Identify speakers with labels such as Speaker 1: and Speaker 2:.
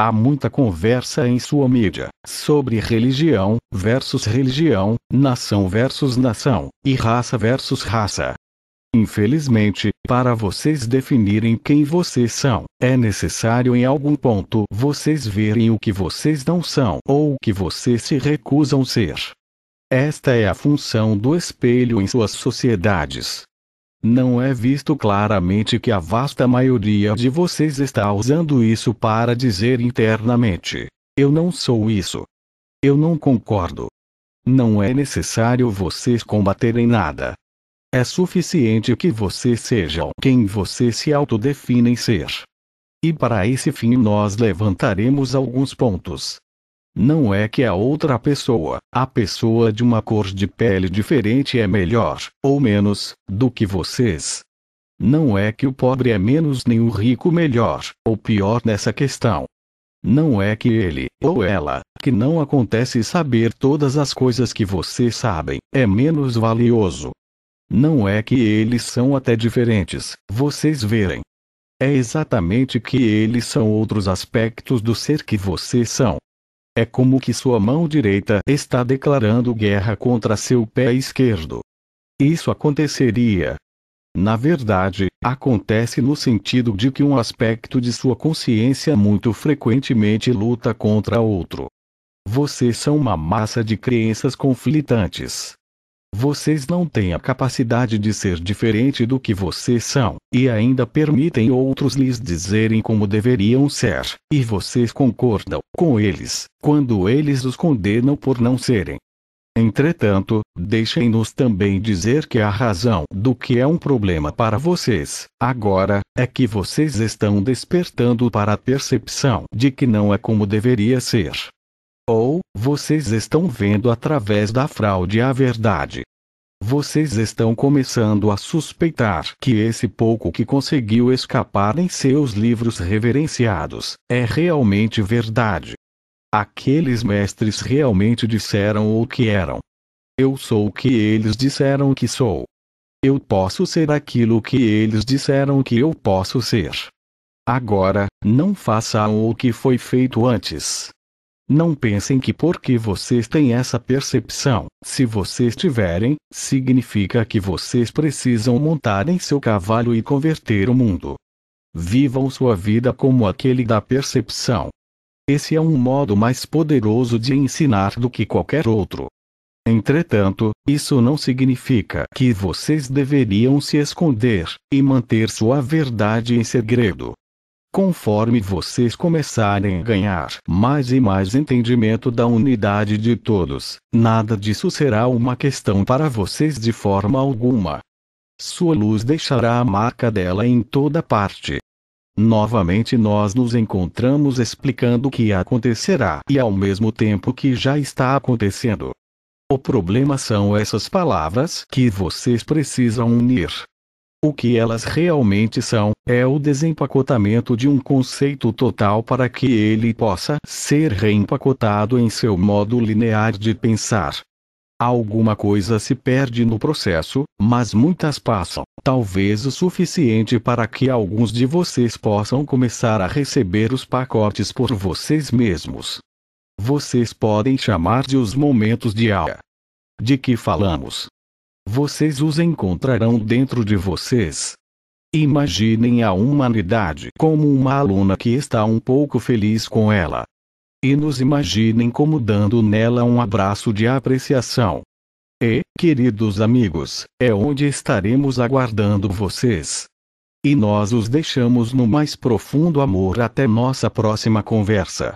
Speaker 1: Há muita conversa em sua mídia sobre religião versus religião, nação versus nação e raça versus raça. Infelizmente, para vocês definirem quem vocês são, é necessário em algum ponto vocês verem o que vocês não são ou o que vocês se recusam ser. Esta é a função do espelho em suas sociedades. Não é visto claramente que a vasta maioria de vocês está usando isso para dizer internamente: Eu não sou isso. Eu não concordo. Não é necessário vocês combaterem nada. É suficiente que vocês sejam quem vocês se autodefinem ser. E para esse fim nós levantaremos alguns pontos, não é que a outra pessoa, a pessoa de uma cor de pele diferente é melhor, ou menos, do que vocês. Não é que o pobre é menos nem o rico melhor, ou pior nessa questão. Não é que ele, ou ela, que não acontece saber todas as coisas que vocês sabem, é menos valioso. Não é que eles são até diferentes, vocês verem. É exatamente que eles são outros aspectos do ser que vocês são, é como que sua mão direita está declarando guerra contra seu pé esquerdo. Isso aconteceria. Na verdade, acontece no sentido de que um aspecto de sua consciência muito frequentemente luta contra outro. Vocês são uma massa de crenças conflitantes. Vocês não têm a capacidade de ser diferente do que vocês são, e ainda permitem outros lhes dizerem como deveriam ser, e vocês concordam com eles, quando eles os condenam por não serem. Entretanto, deixem-nos também dizer que a razão do que é um problema para vocês, agora, é que vocês estão despertando para a percepção de que não é como deveria ser, ou, vocês estão vendo através da fraude a verdade. Vocês estão começando a suspeitar que esse pouco que conseguiu escapar em seus livros reverenciados é realmente verdade. Aqueles mestres realmente disseram o que eram. Eu sou o que eles disseram que sou. Eu posso ser aquilo que eles disseram que eu posso ser. Agora, não façam o que foi feito antes. Não pensem que porque vocês têm essa percepção, se vocês tiverem, significa que vocês precisam montar em seu cavalo e converter o mundo. Vivam sua vida como aquele da percepção. Esse é um modo mais poderoso de ensinar do que qualquer outro. Entretanto, isso não significa que vocês deveriam se esconder e manter sua verdade em segredo. Conforme vocês começarem a ganhar mais e mais entendimento da unidade de todos, nada disso será uma questão para vocês de forma alguma. Sua luz deixará a marca dela em toda parte. Novamente nós nos encontramos explicando o que acontecerá e ao mesmo tempo que já está acontecendo. O problema são essas palavras que vocês precisam unir. O que elas realmente são, é o desempacotamento de um conceito total para que ele possa ser reempacotado em seu modo linear de pensar. Alguma coisa se perde no processo, mas muitas passam, talvez o suficiente para que alguns de vocês possam começar a receber os pacotes por vocês mesmos. Vocês podem chamar de os momentos de aula. De que falamos? vocês os encontrarão dentro de vocês. Imaginem a humanidade como uma aluna que está um pouco feliz com ela. E nos imaginem como dando nela um abraço de apreciação. E, queridos amigos, é onde estaremos aguardando vocês. E nós os deixamos no mais profundo amor até nossa próxima conversa.